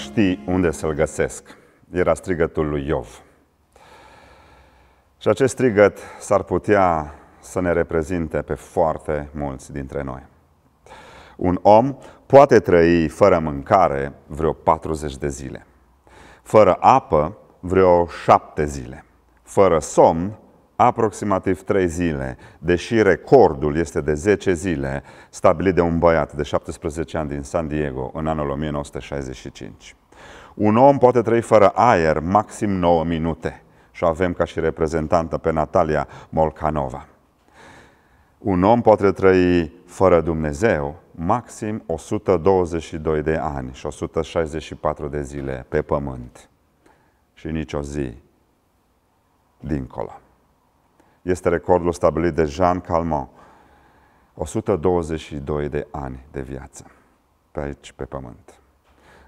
ști unde să-l găsesc. Era strigătul lui Iov. Și acest strigăt s-ar putea să ne reprezinte pe foarte mulți dintre noi. Un om poate trăi fără mâncare vreo 40 de zile, fără apă vreo 7 zile, fără somn aproximativ 3 zile, deși recordul este de 10 zile, stabilit de un băiat de 17 ani din San Diego în anul 1965. Un om poate trăi fără aer maxim 9 minute și avem ca și reprezentantă pe Natalia Molcanova. Un om poate trăi fără Dumnezeu maxim 122 de ani și 164 de zile pe pământ și nici o zi dincolo este recordul stabilit de Jean Calment. 122 de ani de viață pe aici, pe pământ.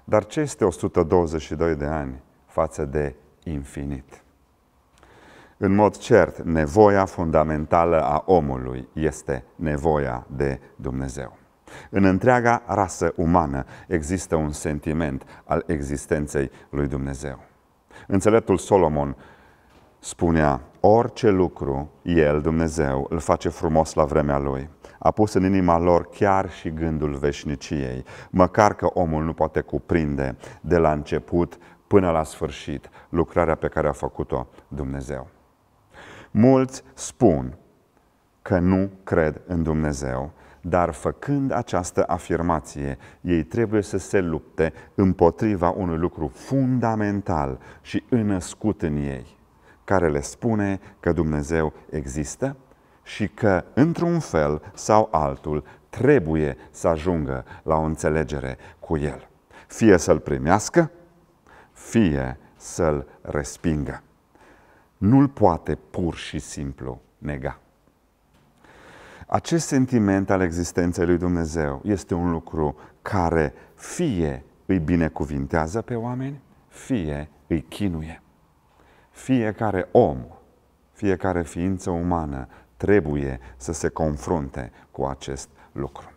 Dar ce este 122 de ani față de infinit? În mod cert, nevoia fundamentală a omului este nevoia de Dumnezeu. În întreaga rasă umană există un sentiment al existenței lui Dumnezeu. Înțeleptul Solomon spunea, orice lucru El, Dumnezeu, îl face frumos la vremea Lui. A pus în inima lor chiar și gândul veșniciei, măcar că omul nu poate cuprinde de la început până la sfârșit lucrarea pe care a făcut-o Dumnezeu. Mulți spun că nu cred în Dumnezeu, dar făcând această afirmație, ei trebuie să se lupte împotriva unui lucru fundamental și înăscut în ei – care le spune că Dumnezeu există și că, într-un fel sau altul, trebuie să ajungă la o înțelegere cu El. Fie să-L primească, fie să-L respingă. Nu-L poate pur și simplu nega. Acest sentiment al existenței lui Dumnezeu este un lucru care fie îi binecuvintează pe oameni, fie îi chinuie. Fiecare om, fiecare ființă umană trebuie să se confrunte cu acest lucru.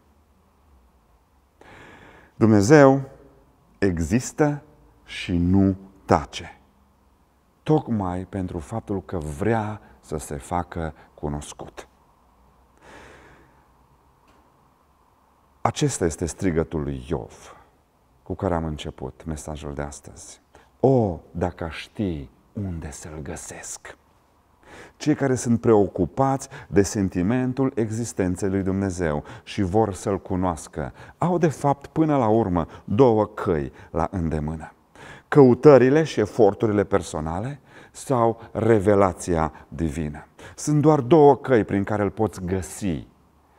Dumnezeu există și nu tace. Tocmai pentru faptul că vrea să se facă cunoscut. Acesta este strigătul lui Iov, cu care am început mesajul de astăzi. O, dacă știi unde să-l găsesc. Cei care sunt preocupați de sentimentul existenței lui Dumnezeu și vor să-l cunoască, au de fapt până la urmă două căi la îndemână. Căutările și eforturile personale sau revelația divină. Sunt doar două căi prin care îl poți găsi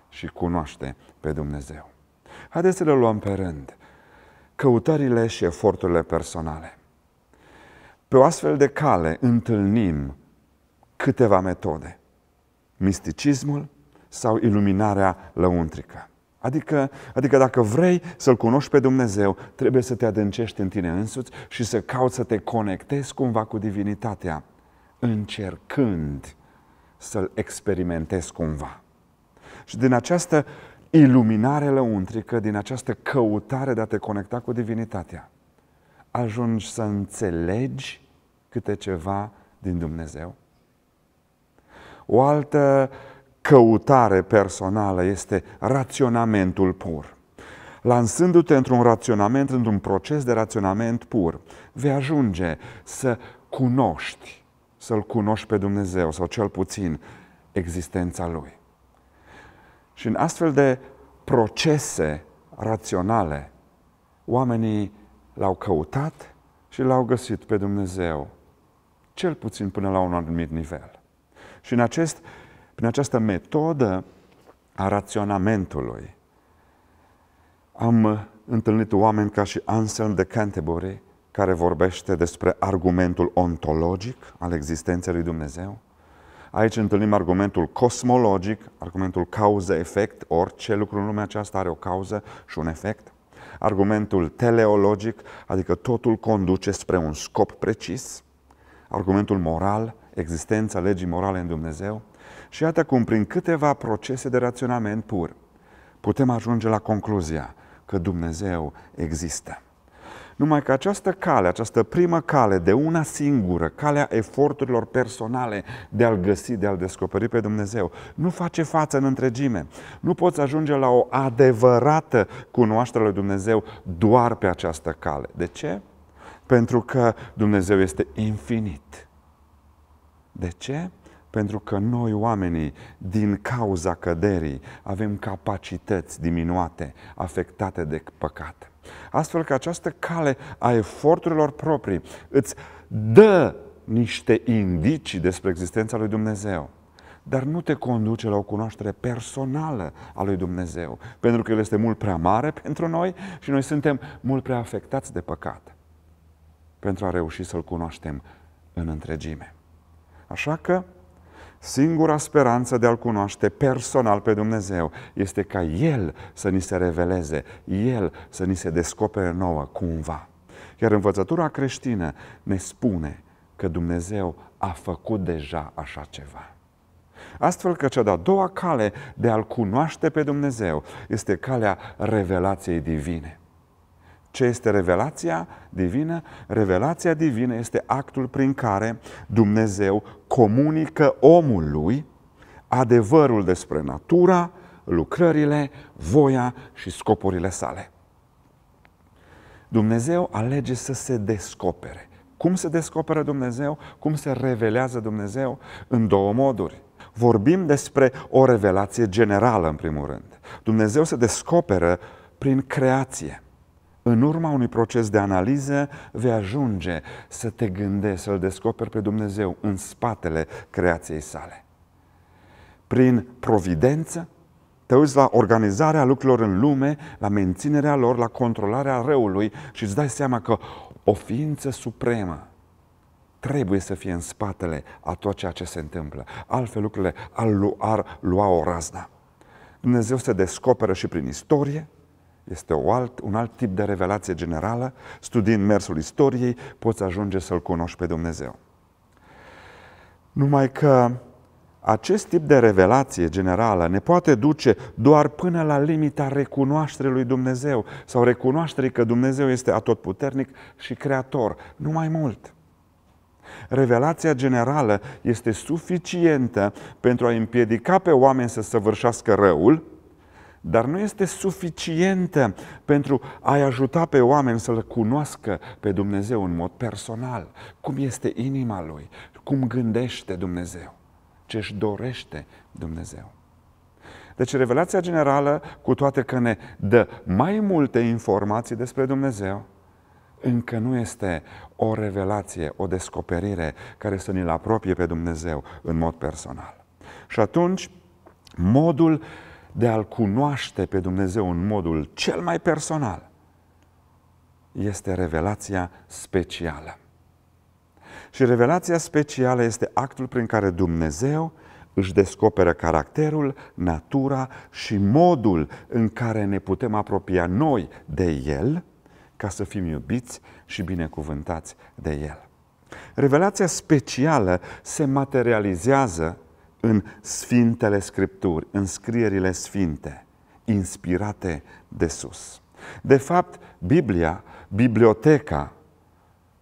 și cunoaște pe Dumnezeu. Haideți să le luăm pe rând. Căutările și eforturile personale. Pe o astfel de cale întâlnim câteva metode. Misticismul sau iluminarea lăuntrică. Adică, adică dacă vrei să-L cunoști pe Dumnezeu, trebuie să te adâncești în tine însuți și să cauți să te conectezi cumva cu divinitatea, încercând să-L experimentezi cumva. Și din această iluminare lăuntrică, din această căutare de a te conecta cu divinitatea, ajungi să înțelegi câte ceva din Dumnezeu. O altă căutare personală este raționamentul pur. Lansându-te într-un raționament, într-un proces de raționament pur, vei ajunge să cunoști, să-L cunoști pe Dumnezeu sau cel puțin existența Lui. Și în astfel de procese raționale, oamenii L-au căutat și l-au găsit pe Dumnezeu, cel puțin până la un anumit nivel. Și în acest, prin această metodă a raționamentului am întâlnit oameni ca și Anselm de Canterbury, care vorbește despre argumentul ontologic al existenței lui Dumnezeu. Aici întâlnim argumentul cosmologic, argumentul cauză-efect, orice lucru în lumea aceasta are o cauză și un efect argumentul teleologic, adică totul conduce spre un scop precis, argumentul moral, existența legii morale în Dumnezeu, și iată cum prin câteva procese de raționament pur putem ajunge la concluzia că Dumnezeu există. Numai că această cale, această primă cale de una singură, calea eforturilor personale de a-L găsi, de a-L descoperi pe Dumnezeu, nu face față în întregime. Nu poți ajunge la o adevărată cunoaștere lui Dumnezeu doar pe această cale. De ce? Pentru că Dumnezeu este infinit. De ce? Pentru că noi oamenii, din cauza căderii, avem capacități diminuate, afectate de păcat. Astfel că această cale a eforturilor proprii îți dă niște indicii despre existența lui Dumnezeu dar nu te conduce la o cunoaștere personală a lui Dumnezeu, pentru că El este mult prea mare pentru noi și noi suntem mult prea afectați de păcat pentru a reuși să-L cunoaștem în întregime. Așa că Singura speranță de a-L cunoaște personal pe Dumnezeu este ca El să ni se reveleze, El să ni se descopere nouă cumva. Iar învățătura creștină ne spune că Dumnezeu a făcut deja așa ceva. Astfel că cea de-a doua cale de a-L cunoaște pe Dumnezeu este calea revelației divine. Ce este revelația divină? Revelația divină este actul prin care Dumnezeu comunică omului adevărul despre natura, lucrările, voia și scopurile sale. Dumnezeu alege să se descopere. Cum se descoperă Dumnezeu? Cum se revelează Dumnezeu? În două moduri. Vorbim despre o revelație generală, în primul rând. Dumnezeu se descoperă prin creație în urma unui proces de analiză vei ajunge să te gândești, să-L descoperi pe Dumnezeu în spatele creației sale. Prin providență, te uiți la organizarea lucrurilor în lume, la menținerea lor, la controlarea răului și îți dai seama că o ființă supremă trebuie să fie în spatele a tot ceea ce se întâmplă. Altfel lucrurile ar lua o razna. Dumnezeu se descoperă și prin istorie, este o alt, un alt tip de revelație generală. Studiind mersul istoriei, poți ajunge să-L cunoști pe Dumnezeu. Numai că acest tip de revelație generală ne poate duce doar până la limita recunoașterii lui Dumnezeu sau recunoașterii că Dumnezeu este atotputernic și creator, nu mai mult. Revelația generală este suficientă pentru a împiedica pe oameni să săvârșească răul, dar nu este suficientă pentru a-i ajuta pe oameni să-L cunoască pe Dumnezeu în mod personal. Cum este inima Lui, cum gândește Dumnezeu, ce își dorește Dumnezeu. Deci revelația generală, cu toate că ne dă mai multe informații despre Dumnezeu, încă nu este o revelație, o descoperire care să ne-l apropie pe Dumnezeu în mod personal. Și atunci, modul de a-L cunoaște pe Dumnezeu în modul cel mai personal este revelația specială. Și revelația specială este actul prin care Dumnezeu își descoperă caracterul, natura și modul în care ne putem apropia noi de El ca să fim iubiți și binecuvântați de El. Revelația specială se materializează în Sfintele Scripturi, în scrierile sfinte, inspirate de sus. De fapt, Biblia, biblioteca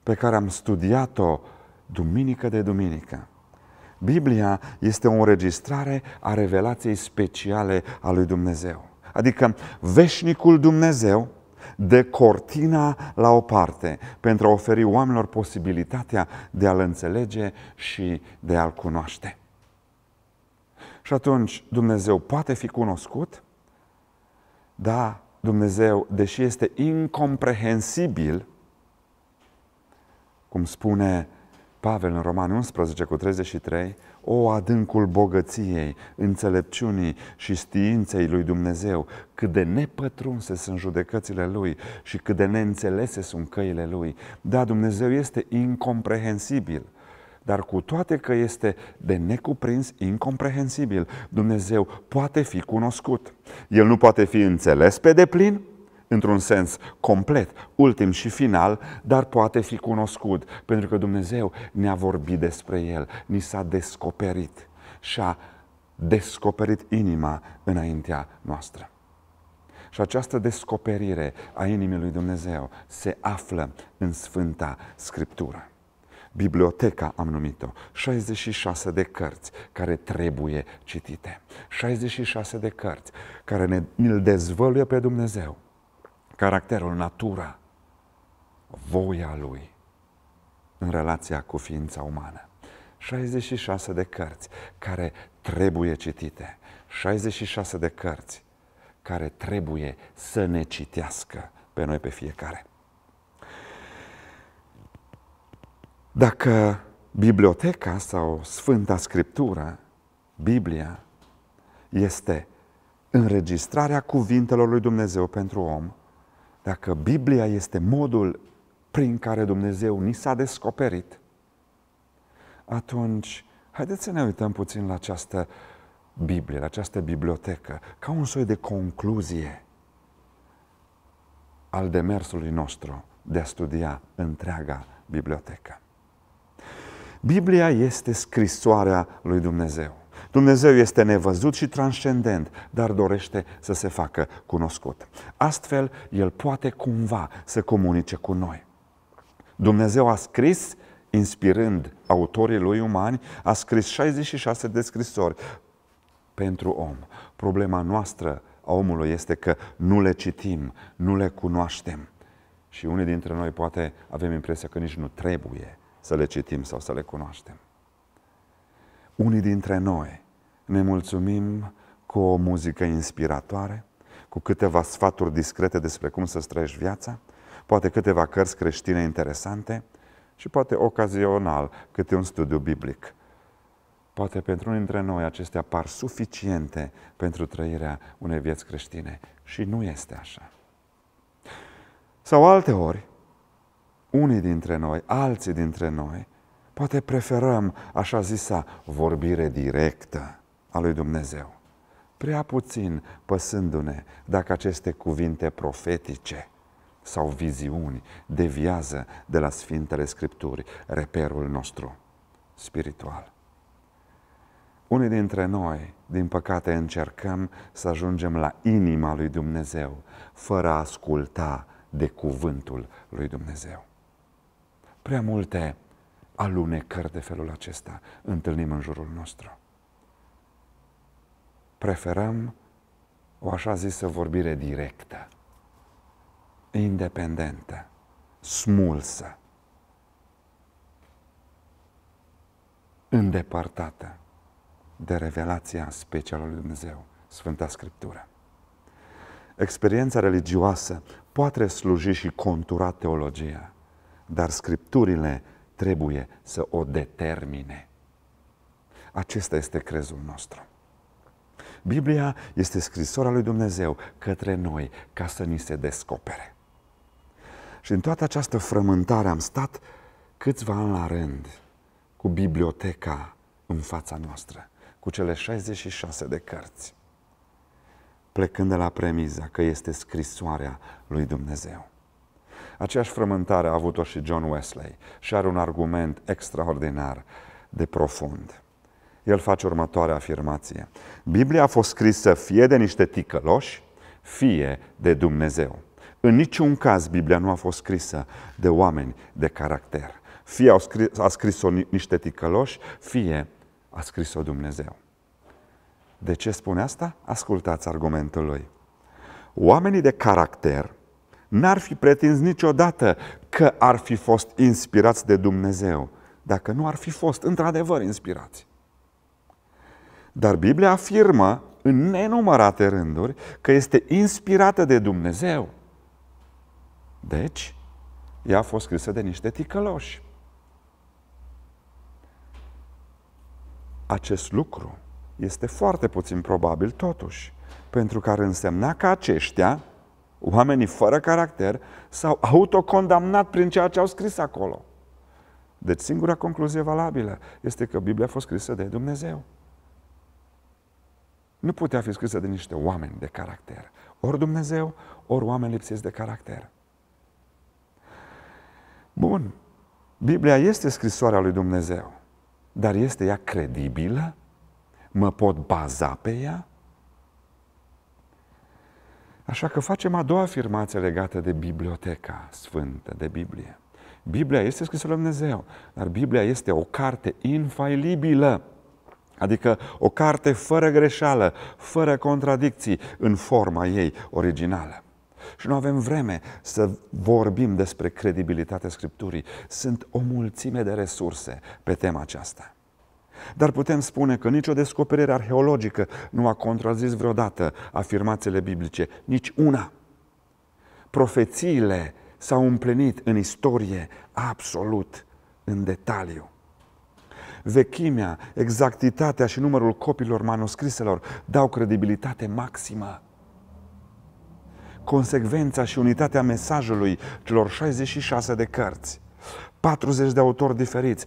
pe care am studiat-o duminică de duminică, Biblia este o înregistrare a revelației speciale a lui Dumnezeu. Adică veșnicul Dumnezeu de cortina la o parte pentru a oferi oamenilor posibilitatea de a-L înțelege și de a-L cunoaște. Și atunci Dumnezeu poate fi cunoscut? dar Dumnezeu, deși este incomprehensibil, cum spune Pavel în Romani 11 cu 33, o adâncul bogăției, înțelepciunii și științei lui Dumnezeu, cât de nepătrunse sunt judecățile lui și cât de neînțelese sunt căile lui. Da, Dumnezeu este incomprehensibil. Dar cu toate că este de necuprins, incomprehensibil, Dumnezeu poate fi cunoscut. El nu poate fi înțeles pe deplin, într-un sens complet, ultim și final, dar poate fi cunoscut, pentru că Dumnezeu ne-a vorbit despre El, ni s-a descoperit și a descoperit inima înaintea noastră. Și această descoperire a inimii lui Dumnezeu se află în Sfânta Scriptură biblioteca am numit-o, 66 de cărți care trebuie citite, 66 de cărți care ne, îl dezvăluie pe Dumnezeu, caracterul, natura, voia Lui în relația cu ființa umană. 66 de cărți care trebuie citite, 66 de cărți care trebuie să ne citească pe noi pe fiecare. Dacă biblioteca sau Sfânta Scriptură, Biblia, este înregistrarea cuvintelor lui Dumnezeu pentru om, dacă Biblia este modul prin care Dumnezeu ni s-a descoperit, atunci haideți să ne uităm puțin la această Biblie, la această bibliotecă, ca un soi de concluzie al demersului nostru de a studia întreaga bibliotecă. Biblia este scrisoarea lui Dumnezeu. Dumnezeu este nevăzut și transcendent, dar dorește să se facă cunoscut. Astfel, El poate cumva să comunice cu noi. Dumnezeu a scris, inspirând autorii lui umani, a scris 66 de scrisori pentru om. Problema noastră a omului este că nu le citim, nu le cunoaștem. Și unii dintre noi poate avem impresia că nici nu trebuie să le citim sau să le cunoaștem. Unii dintre noi ne mulțumim cu o muzică inspiratoare, cu câteva sfaturi discrete despre cum să străiești viața, poate câteva cărți creștine interesante și poate ocazional câte un studiu biblic. Poate pentru unii dintre noi acestea par suficiente pentru trăirea unei vieți creștine și nu este așa. Sau alte ori, unii dintre noi, alții dintre noi, poate preferăm așa zisa vorbire directă a lui Dumnezeu. Prea puțin păsându-ne dacă aceste cuvinte profetice sau viziuni deviază de la Sfintele Scripturi reperul nostru spiritual. Unii dintre noi, din păcate, încercăm să ajungem la inima lui Dumnezeu, fără a asculta de cuvântul lui Dumnezeu prea multe alunecări de felul acesta întâlnim în jurul nostru. Preferăm o așa zisă vorbire directă, independentă, smulsă, îndepărtată de revelația specială lui Dumnezeu, Sfânta Scriptură. Experiența religioasă poate sluji și contura teologia, dar scripturile trebuie să o determine. Acesta este crezul nostru. Biblia este scrisoarea lui Dumnezeu către noi ca să ni se descopere. Și în toată această frământare am stat câțiva ani la rând cu biblioteca în fața noastră, cu cele 66 de cărți, plecând de la premiza că este scrisoarea lui Dumnezeu. Aceeași frământare a avut-o și John Wesley și are un argument extraordinar de profund. El face următoarea afirmație. Biblia a fost scrisă fie de niște ticăloși, fie de Dumnezeu. În niciun caz Biblia nu a fost scrisă de oameni de caracter. Fie au scris, a scris-o niște ticăloși, fie a scris-o Dumnezeu. De ce spune asta? Ascultați argumentul lui. Oamenii de caracter n-ar fi pretins niciodată că ar fi fost inspirați de Dumnezeu, dacă nu ar fi fost într-adevăr inspirați. Dar Biblia afirmă în nenumărate rânduri că este inspirată de Dumnezeu. Deci, ea a fost scrisă de niște ticăloși. Acest lucru este foarte puțin probabil totuși, pentru că ar însemna că aceștia oamenii fără caracter, s-au autocondamnat prin ceea ce au scris acolo. Deci singura concluzie valabilă este că Biblia a fost scrisă de Dumnezeu. Nu putea fi scrisă de niște oameni de caracter. Ori Dumnezeu, ori oameni lipsiți de caracter. Bun. Biblia este scrisoarea lui Dumnezeu, dar este ea credibilă? Mă pot baza pe ea? Așa că facem a doua afirmație legată de biblioteca sfântă, de Biblie. Biblia este scrisă lui Dumnezeu, dar Biblia este o carte infailibilă, adică o carte fără greșeală, fără contradicții în forma ei originală. Și nu avem vreme să vorbim despre credibilitatea Scripturii. Sunt o mulțime de resurse pe tema aceasta. Dar putem spune că nicio descoperire arheologică nu a contrazis vreodată afirmațiile biblice, nici una. Profețiile s-au împlinit în istorie absolut în detaliu. Vechimea, exactitatea și numărul copilor manuscriselor dau credibilitate maximă. Consecvența și unitatea mesajului celor 66 de cărți 40 de autori diferiți,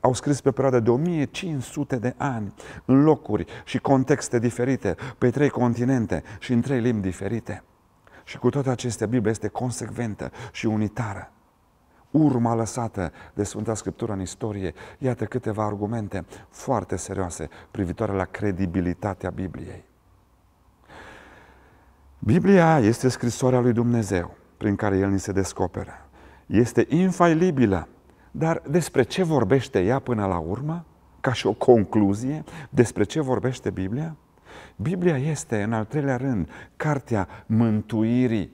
au scris pe o perioadă de 1500 de ani, în locuri și contexte diferite, pe trei continente și în trei limbi diferite. Și cu toate acestea, Biblia este consecventă și unitară. Urma lăsată de Sfânta Scriptură în istorie, iată câteva argumente foarte serioase privitoare la credibilitatea Bibliei. Biblia este scrisoarea lui Dumnezeu prin care El ni se descoperă. Este infailibilă dar despre ce vorbește ea până la urmă, ca și o concluzie, despre ce vorbește Biblia? Biblia este, în al treilea rând, cartea mântuirii.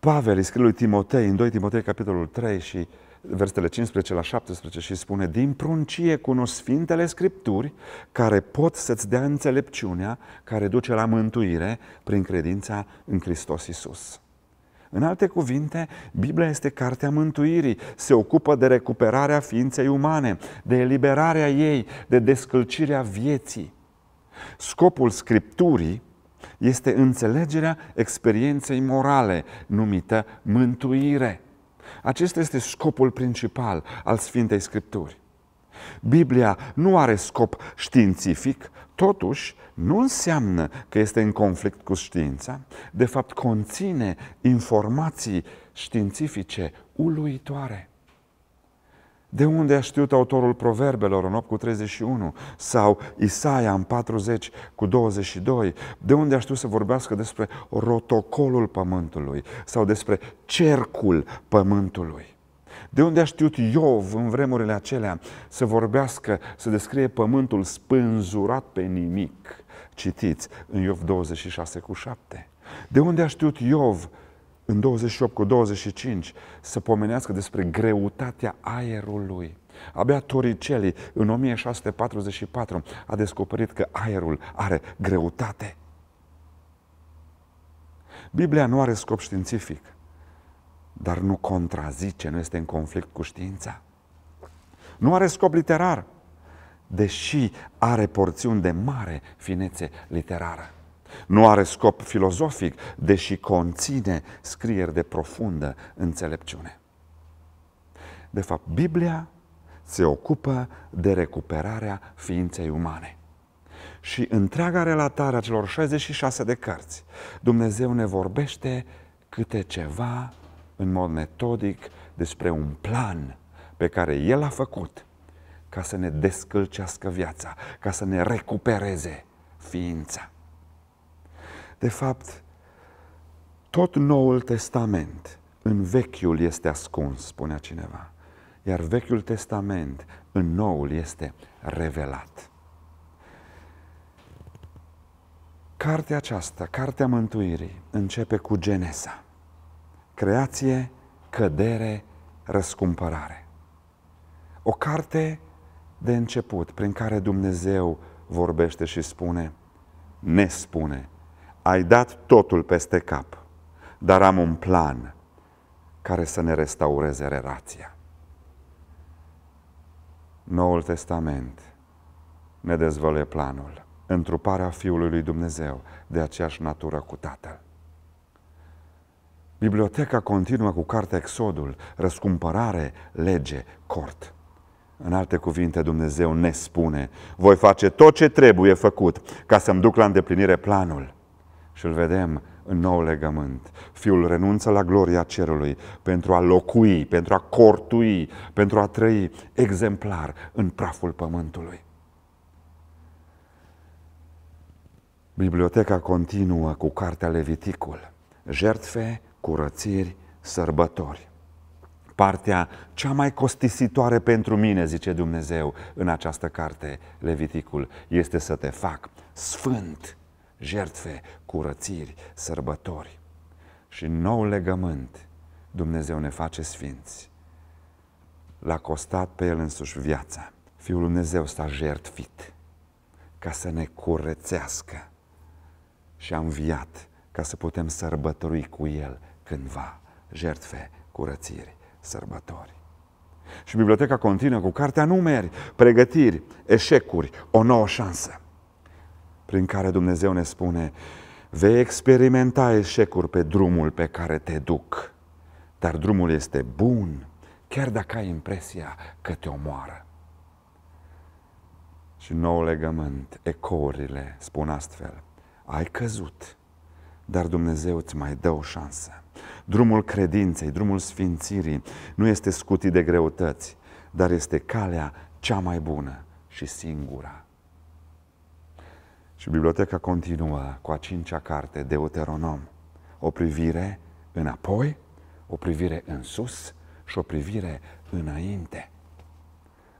Pavel îi scrie lui Timotei, în 2 Timotei, capitolul 3 și versetele 15 la 17 și spune Din pruncie cunosc Sfintele Scripturi care pot să-ți dea înțelepciunea care duce la mântuire prin credința în Hristos Isus. În alte cuvinte, Biblia este cartea mântuirii, se ocupă de recuperarea ființei umane, de eliberarea ei, de descălcirea vieții. Scopul Scripturii este înțelegerea experienței morale, numită mântuire. Acesta este scopul principal al Sfintei Scripturi. Biblia nu are scop științific totuși nu înseamnă că este în conflict cu știința, de fapt conține informații științifice uluitoare. De unde a știut autorul Proverbelor în 8 cu 31 sau Isaia în 40 cu 22? De unde a știut să vorbească despre rotocolul pământului sau despre cercul pământului? De unde a știut Iov în vremurile acelea să vorbească, să descrie pământul spânzurat pe nimic? Citiți în Iov 26 cu 7. De unde a știut Iov în 28 cu 25 să pomenească despre greutatea aerului? Abia Torricelli, în 1644, a descoperit că aerul are greutate. Biblia nu are scop științific dar nu contrazice, nu este în conflict cu știința. Nu are scop literar, deși are porțiuni de mare finețe literară. Nu are scop filozofic, deși conține scrieri de profundă înțelepciune. De fapt, Biblia se ocupă de recuperarea ființei umane. Și întreaga relatare a celor 66 de cărți, Dumnezeu ne vorbește câte ceva în mod metodic despre un plan pe care El a făcut ca să ne descălcească viața, ca să ne recupereze ființa. De fapt, tot Noul Testament în Vechiul este ascuns, spunea cineva, iar Vechiul Testament în Noul este revelat. Cartea aceasta, Cartea Mântuirii, începe cu Genesa. Creație, cădere, răscumpărare. O carte de început prin care Dumnezeu vorbește și spune, ne spune, ai dat totul peste cap, dar am un plan care să ne restaureze relația. Noul Testament ne dezvăluie planul, întruparea Fiului lui Dumnezeu de aceeași natură cu Tatăl. Biblioteca continuă cu cartea Exodul, răscumpărare, lege, cort. În alte cuvinte, Dumnezeu ne spune, voi face tot ce trebuie făcut ca să-mi duc la îndeplinire planul. Și îl vedem în nou legământ. Fiul renunță la gloria cerului pentru a locui, pentru a cortui, pentru a trăi exemplar în praful pământului. Biblioteca continuă cu cartea Leviticul. Jertfe, curățiri, sărbători. Partea cea mai costisitoare pentru mine, zice Dumnezeu în această carte, Leviticul, este să te fac sfânt, jertfe, curățiri, sărbători. Și nou legământ, Dumnezeu ne face sfinți. L-a costat pe El însuși viața. Fiul Dumnezeu s-a jertfit ca să ne curățească și a înviat ca să putem sărbători cu El cândva jertfe, curățiri, sărbători. Și biblioteca continuă cu cartea numeri, pregătiri, eșecuri, o nouă șansă, prin care Dumnezeu ne spune, vei experimenta eșecuri pe drumul pe care te duc, dar drumul este bun, chiar dacă ai impresia că te omoară. Și nou legământ, ecourile spun astfel, ai căzut, dar Dumnezeu îți mai dă o șansă. Drumul credinței, drumul sfințirii nu este scutit de greutăți, dar este calea cea mai bună și singura. Și biblioteca continuă cu a cincea carte, Deuteronom. O privire înapoi, o privire în sus și o privire înainte.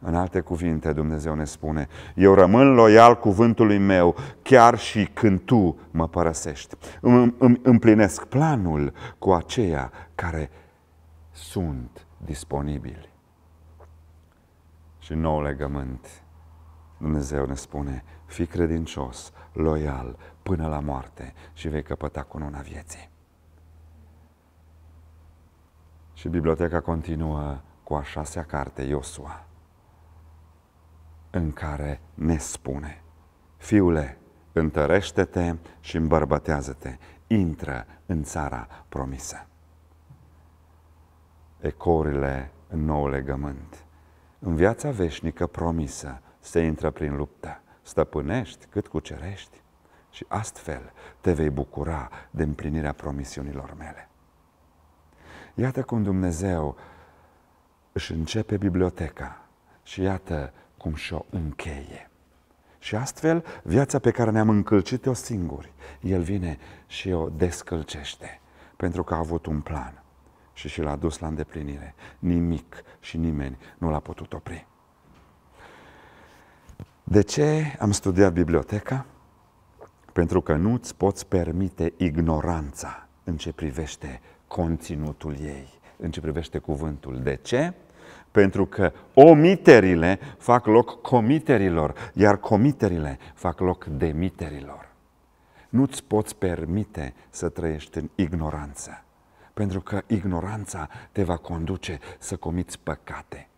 În alte cuvinte, Dumnezeu ne spune, eu rămân loial cuvântului meu, chiar și când tu mă părăsești. Îmi, îmi împlinesc planul cu aceia care sunt disponibili. Și nou legământ, Dumnezeu ne spune, fii credincios, loial, până la moarte și vei căpăta cununa vieții. Și biblioteca continuă cu a șasea carte, Iosua în care ne spune, Fiule, întărește-te și îmbărbătează-te, intră în țara promisă. Ecorile în nou legământ. În viața veșnică promisă se intră prin luptă, stăpânești cât cucerești și astfel te vei bucura de împlinirea promisiunilor mele. Iată cum Dumnezeu își începe biblioteca și iată cum și-o încheie. Și astfel, viața pe care ne-am încălcit-o singuri, El vine și o descălcește, pentru că a avut un plan și și l-a dus la îndeplinire. Nimic și nimeni nu l-a putut opri. De ce am studiat biblioteca? Pentru că nu-ți poți permite ignoranța în ce privește conținutul ei, în ce privește cuvântul. De ce? Pentru că omiterile fac loc comiterilor, iar comiterile fac loc demiterilor. Nu-ți poți permite să trăiești în ignoranță, pentru că ignoranța te va conduce să comiți păcate.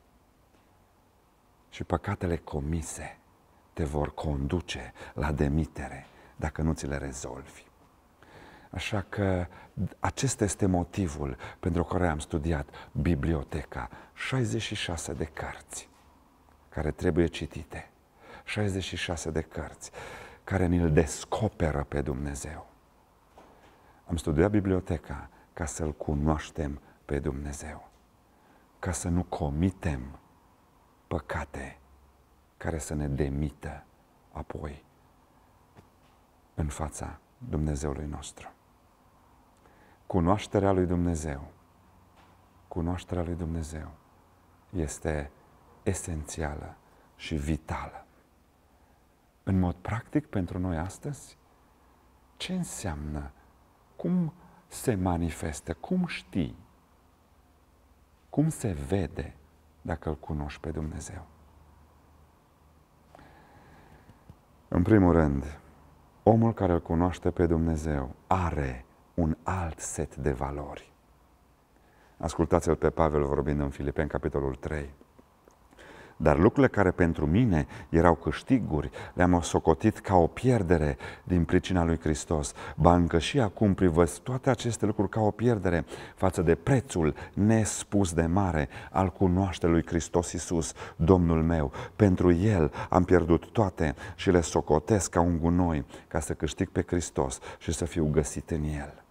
Și păcatele comise te vor conduce la demitere dacă nu ți le rezolvi. Așa că acesta este motivul pentru care am studiat biblioteca. 66 de cărți care trebuie citite. 66 de cărți care ne l descoperă pe Dumnezeu. Am studiat biblioteca ca să-L cunoaștem pe Dumnezeu, ca să nu comitem păcate care să ne demită apoi în fața Dumnezeului nostru cunoașterea lui Dumnezeu. Cunoașterea lui Dumnezeu este esențială și vitală. În mod practic, pentru noi astăzi, ce înseamnă? Cum se manifestă? Cum știi? Cum se vede dacă îl cunoști pe Dumnezeu? În primul rând, omul care îl cunoaște pe Dumnezeu are un alt set de valori. Ascultați-l pe Pavel vorbind în Filipeni, capitolul 3. Dar lucrurile care pentru mine erau câștiguri, le-am socotit ca o pierdere din pricina lui Hristos. Ba încă și acum privesc toate aceste lucruri ca o pierdere față de prețul nespus de mare al cunoașterii lui Hristos Iisus, Domnul meu. Pentru El am pierdut toate și le socotesc ca un gunoi ca să câștig pe Hristos și să fiu găsit în El.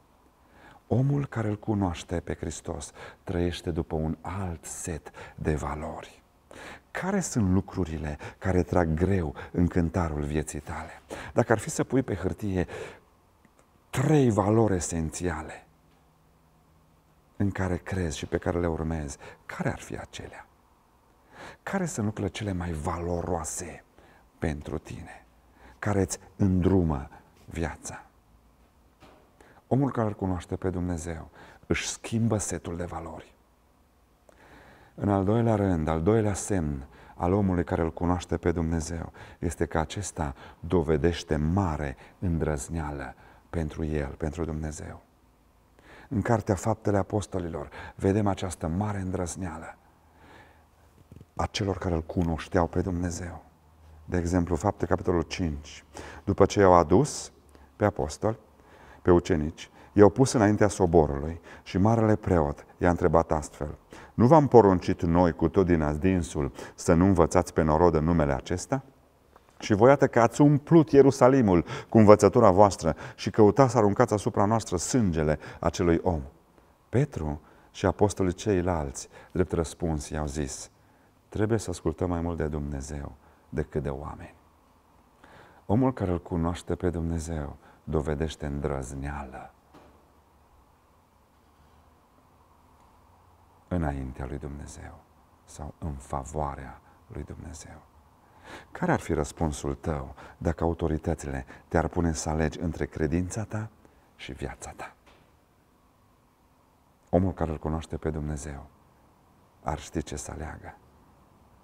Omul care îl cunoaște pe Hristos trăiește după un alt set de valori. Care sunt lucrurile care trag greu în cântarul vieții tale? Dacă ar fi să pui pe hârtie trei valori esențiale în care crezi și pe care le urmezi, care ar fi acelea? Care sunt lucrurile cele mai valoroase pentru tine, care îți îndrumă viața? Omul care îl cunoaște pe Dumnezeu își schimbă setul de valori. În al doilea rând, al doilea semn al omului care îl cunoaște pe Dumnezeu este că acesta dovedește mare îndrăzneală pentru el, pentru Dumnezeu. În Cartea Faptele Apostolilor vedem această mare îndrăzneală a celor care îl cunoșteau pe Dumnezeu. De exemplu, Fapte, capitolul 5. După ce i-au adus pe apostoli, pe ucenici, i-au pus înaintea soborului și marele preot i-a întrebat astfel, Nu v-am poruncit noi cu tot din azdinsul să nu învățați pe norod în numele acesta?" Și voi iată că ați umplut Ierusalimul cu învățătura voastră și căutați să aruncați asupra noastră sângele acelui om. Petru și apostolii ceilalți, drept răspuns, i-au zis, trebuie să ascultăm mai mult de Dumnezeu decât de oameni. Omul care îl cunoaște pe Dumnezeu dovedește îndrăzneală înaintea lui Dumnezeu sau în favoarea lui Dumnezeu. Care ar fi răspunsul tău dacă autoritățile te-ar pune să alegi între credința ta și viața ta? Omul care îl cunoaște pe Dumnezeu ar ști ce să aleagă.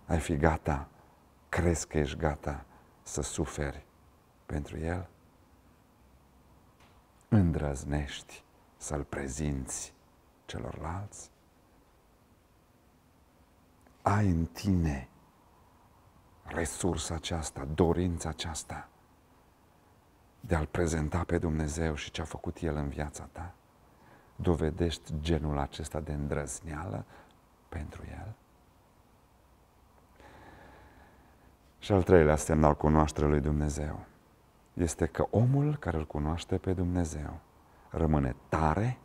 Ai fi gata, crezi că ești gata să suferi pentru El? îndrăznești să-L prezinți celorlalți? Ai în tine resursa aceasta, dorința aceasta de a-L prezenta pe Dumnezeu și ce a făcut El în viața ta? Dovedești genul acesta de îndrăzneală pentru El? Și al treilea semn al cunoașterii lui Dumnezeu este că omul care îl cunoaște pe Dumnezeu rămâne tare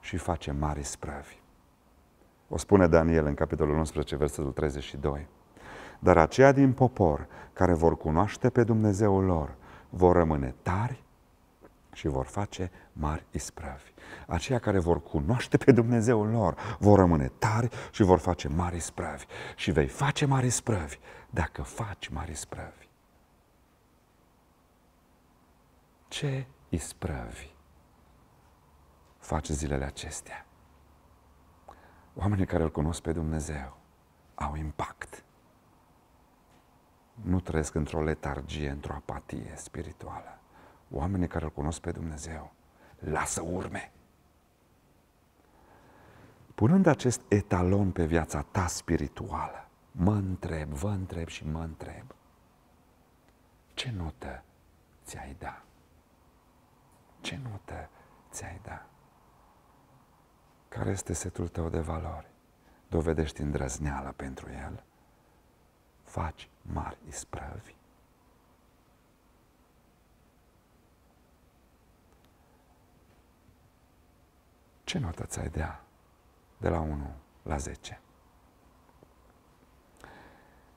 și face mari sprăvi. O spune Daniel în capitolul 11, versetul 32. Dar aceia din popor care vor cunoaște pe Dumnezeul lor vor rămâne tari și vor face mari isprăvi. Aceia care vor cunoaște pe Dumnezeul lor vor rămâne tari și vor face mari isprăvi. Și vei face mari isprăvi dacă faci mari isprăvi. Ce ispravi faci zilele acestea? Oamenii care îl cunosc pe Dumnezeu au impact. Nu trăiesc într-o letargie, într-o apatie spirituală. Oamenii care îl cunosc pe Dumnezeu lasă urme. Punând acest etalon pe viața ta spirituală, mă întreb, vă întreb și mă întreb, ce notă ți-ai dat? Ce notă ți-ai da? Care este setul tău de valori? Dovedești îndrăzneală pentru el? Faci mari isprăvi? Ce notă ți-ai dea de la 1 la 10?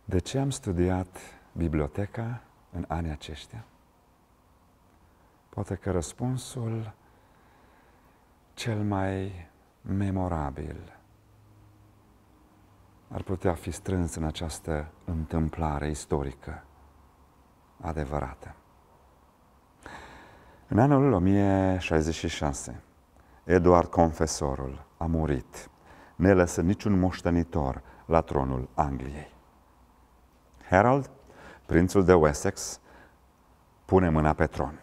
De ce am studiat biblioteca în anii aceștia? Poate că răspunsul cel mai memorabil ar putea fi strâns în această întâmplare istorică adevărată. În anul 1066, Eduard Confesorul a murit, ne lăsă niciun moștenitor la tronul Angliei. Harold, prințul de Wessex, pune mâna pe tron.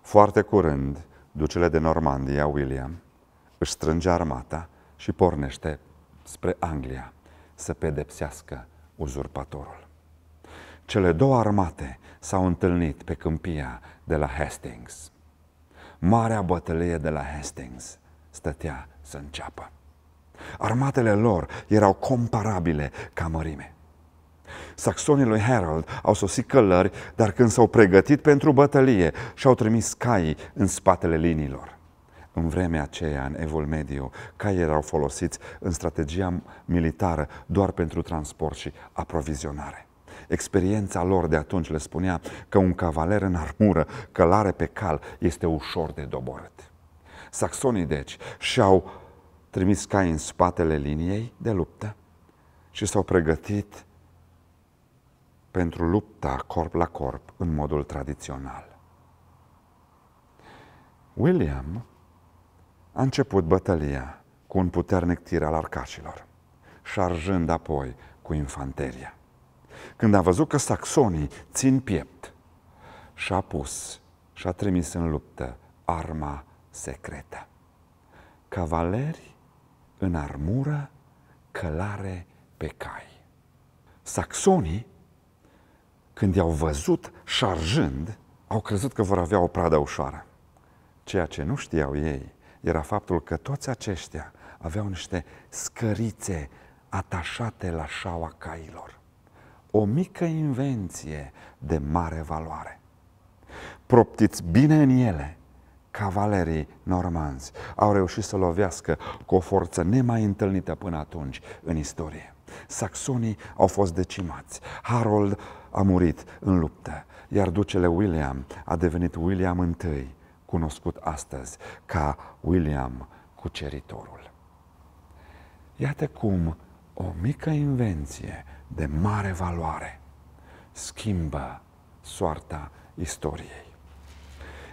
Foarte curând, ducele de Normandia, William, își strânge armata și pornește spre Anglia să pedepsească uzurpatorul. Cele două armate s-au întâlnit pe câmpia de la Hastings. Marea bătălie de la Hastings stătea să înceapă. Armatele lor erau comparabile ca mărime. Saxonii lui Harold au sosit călări, dar când s-au pregătit pentru bătălie și-au trimis caii în spatele liniilor. În vremea aceea, în Evul Mediu, caii erau folosiți în strategia militară doar pentru transport și aprovizionare. Experiența lor de atunci le spunea că un cavaler în armură, călare pe cal, este ușor de doborât. Saxonii, deci, și-au trimis cai în spatele liniei de luptă și s-au pregătit pentru lupta corp la corp în modul tradițional. William a început bătălia cu un puternic tir al arcașilor, șarjând apoi cu infanteria. Când a văzut că saxonii țin piept, și-a pus și-a trimis în luptă arma secretă. Cavaleri în armură, călare pe cai. Saxonii când i-au văzut șarjând, au crezut că vor avea o pradă ușoară. Ceea ce nu știau ei era faptul că toți aceștia aveau niște scărițe atașate la șaua cailor. O mică invenție de mare valoare. Proptiți bine în ele, cavalerii normanzi au reușit să lovească cu o forță nemai întâlnită până atunci în istorie. Saxonii au fost decimați. Harold a murit în luptă, iar ducele William a devenit William I, cunoscut astăzi ca William Cuceritorul. Iată cum o mică invenție de mare valoare schimbă soarta istoriei.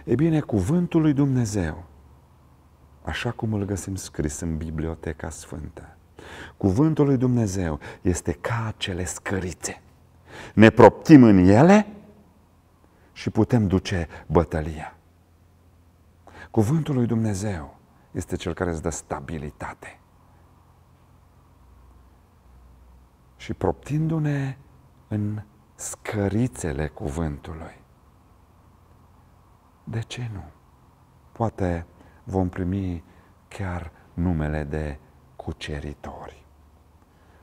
E bine, cuvântul lui Dumnezeu, așa cum îl găsim scris în Biblioteca Sfântă, cuvântul lui Dumnezeu este ca acele scărițe ne proptim în ele și putem duce bătălia. Cuvântul lui Dumnezeu este cel care îți dă stabilitate. Și proptindu-ne în scărițele cuvântului. De ce nu? Poate vom primi chiar numele de cuceritori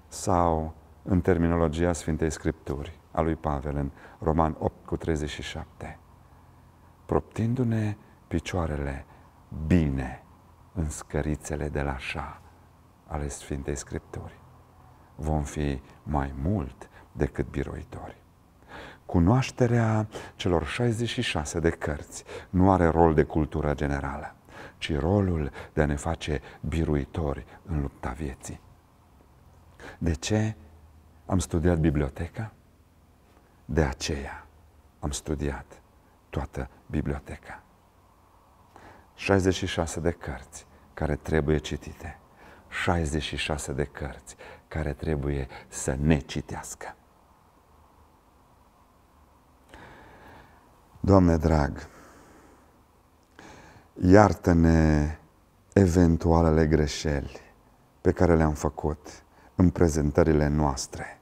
sau în terminologia Sfintei Scripturi a lui Pavel în Roman 8 cu 37. Proptindu-ne picioarele bine în scărițele de la șa ale Sfintei Scripturi, vom fi mai mult decât biroitori. Cunoașterea celor 66 de cărți nu are rol de cultură generală, ci rolul de a ne face biruitori în lupta vieții. De ce? Am studiat biblioteca, de aceea am studiat toată biblioteca. 66 de cărți care trebuie citite. 66 de cărți care trebuie să ne citească. Doamne drag, iartă-ne eventualele greșeli pe care le-am făcut în prezentările noastre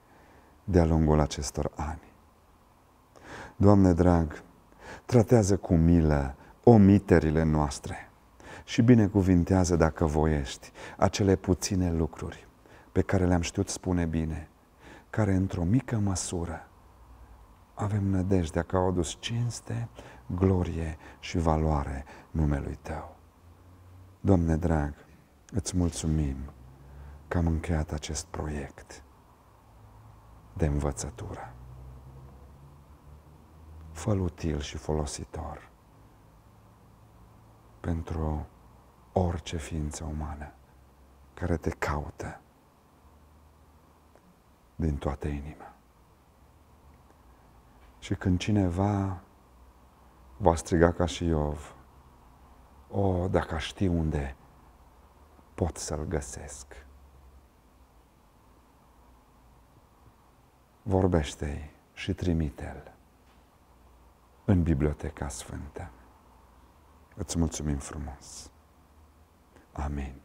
de-a lungul acestor ani. Doamne drag, tratează cu milă omiterile noastre și binecuvintează, dacă voiești, acele puține lucruri pe care le-am știut spune bine, care într-o mică măsură avem nădejdea că au adus cinste, glorie și valoare numelui Tău. Doamne drag, îți mulțumim că am încheiat acest proiect de învățătură. fă util și folositor pentru orice ființă umană care te caută din toată inima. Și când cineva va striga ca și Iov, o, dacă aș ști unde pot să-l găsesc, vorbește-i și trimite-l în Biblioteca Sfântă. Îți mulțumim frumos. Amin.